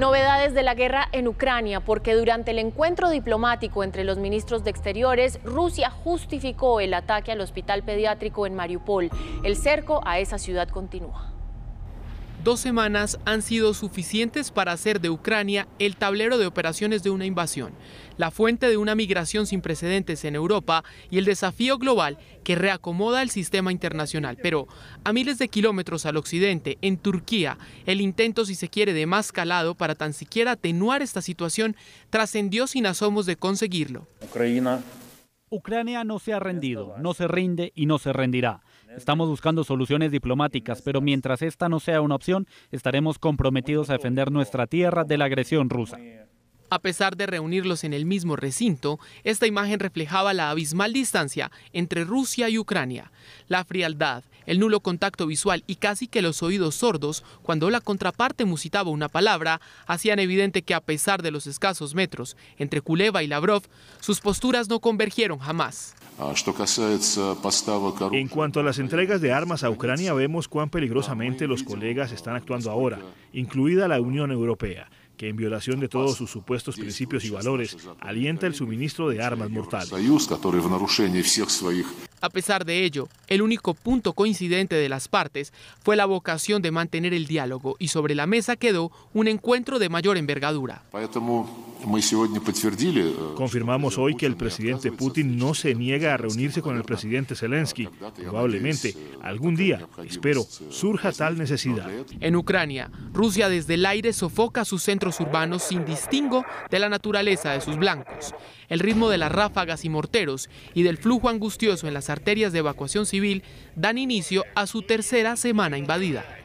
Novedades de la guerra en Ucrania, porque durante el encuentro diplomático entre los ministros de Exteriores, Rusia justificó el ataque al hospital pediátrico en Mariupol. El cerco a esa ciudad continúa dos semanas han sido suficientes para hacer de Ucrania el tablero de operaciones de una invasión, la fuente de una migración sin precedentes en Europa y el desafío global que reacomoda el sistema internacional. Pero a miles de kilómetros al occidente, en Turquía, el intento, si se quiere, de más calado para tan siquiera atenuar esta situación trascendió sin asomos de conseguirlo. Ucrania no se ha rendido, no se rinde y no se rendirá. Estamos buscando soluciones diplomáticas, pero mientras esta no sea una opción, estaremos comprometidos a defender nuestra tierra de la agresión rusa. A pesar de reunirlos en el mismo recinto, esta imagen reflejaba la abismal distancia entre Rusia y Ucrania, la frialdad, el nulo contacto visual y casi que los oídos sordos, cuando la contraparte musitaba una palabra, hacían evidente que a pesar de los escasos metros entre Kuleva y Lavrov, sus posturas no convergieron jamás. En cuanto a las entregas de armas a Ucrania, vemos cuán peligrosamente los colegas están actuando ahora, incluida la Unión Europea que en violación de todos sus supuestos principios y valores alienta el suministro de armas mortales. A pesar de ello, el único punto coincidente de las partes fue la vocación de mantener el diálogo y sobre la mesa quedó un encuentro de mayor envergadura. Э, Confirmamos hoy que el presidente Putin no se niega a reunirse con el presidente Zelensky. Probablemente э, algún día, espero, э, surja tal necesidad. En Ucrania, Rusia desde el aire sofoca sus centros urbanos sin distingo de la naturaleza de sus blancos. El ritmo de las ráfagas y morteros y del flujo angustioso en las arterias de evacuación civil dan inicio a su tercera semana invadida.